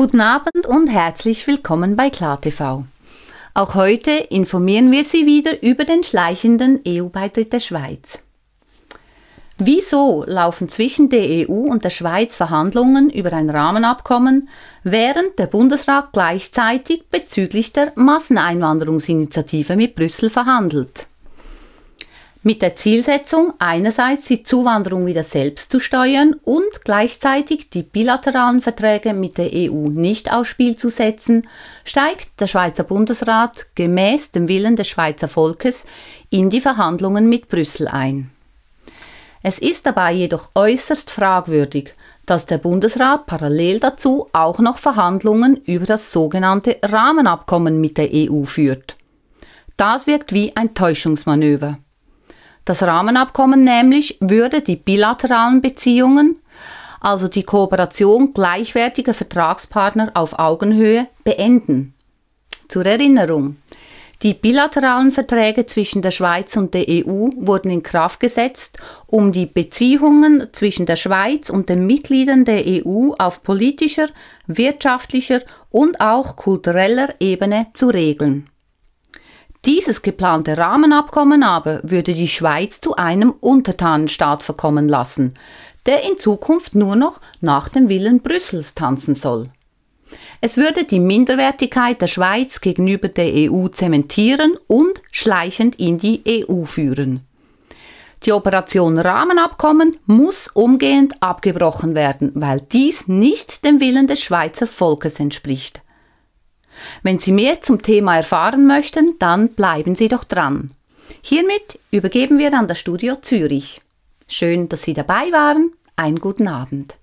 Guten Abend und herzlich willkommen bei KlarTV. Auch heute informieren wir Sie wieder über den schleichenden EU-Beitritt der Schweiz. Wieso laufen zwischen der EU und der Schweiz Verhandlungen über ein Rahmenabkommen, während der Bundesrat gleichzeitig bezüglich der Masseneinwanderungsinitiative mit Brüssel verhandelt? Mit der Zielsetzung, einerseits die Zuwanderung wieder selbst zu steuern und gleichzeitig die bilateralen Verträge mit der EU nicht aufs Spiel zu setzen, steigt der Schweizer Bundesrat gemäß dem Willen des Schweizer Volkes in die Verhandlungen mit Brüssel ein. Es ist dabei jedoch äußerst fragwürdig, dass der Bundesrat parallel dazu auch noch Verhandlungen über das sogenannte Rahmenabkommen mit der EU führt. Das wirkt wie ein Täuschungsmanöver. Das Rahmenabkommen nämlich würde die bilateralen Beziehungen, also die Kooperation gleichwertiger Vertragspartner auf Augenhöhe, beenden. Zur Erinnerung. Die bilateralen Verträge zwischen der Schweiz und der EU wurden in Kraft gesetzt, um die Beziehungen zwischen der Schweiz und den Mitgliedern der EU auf politischer, wirtschaftlicher und auch kultureller Ebene zu regeln. Dieses geplante Rahmenabkommen aber würde die Schweiz zu einem Untertanenstaat verkommen lassen, der in Zukunft nur noch nach dem Willen Brüssels tanzen soll. Es würde die Minderwertigkeit der Schweiz gegenüber der EU zementieren und schleichend in die EU führen. Die Operation Rahmenabkommen muss umgehend abgebrochen werden, weil dies nicht dem Willen des Schweizer Volkes entspricht. Wenn Sie mehr zum Thema erfahren möchten, dann bleiben Sie doch dran. Hiermit übergeben wir an das Studio Zürich. Schön, dass Sie dabei waren. Einen guten Abend.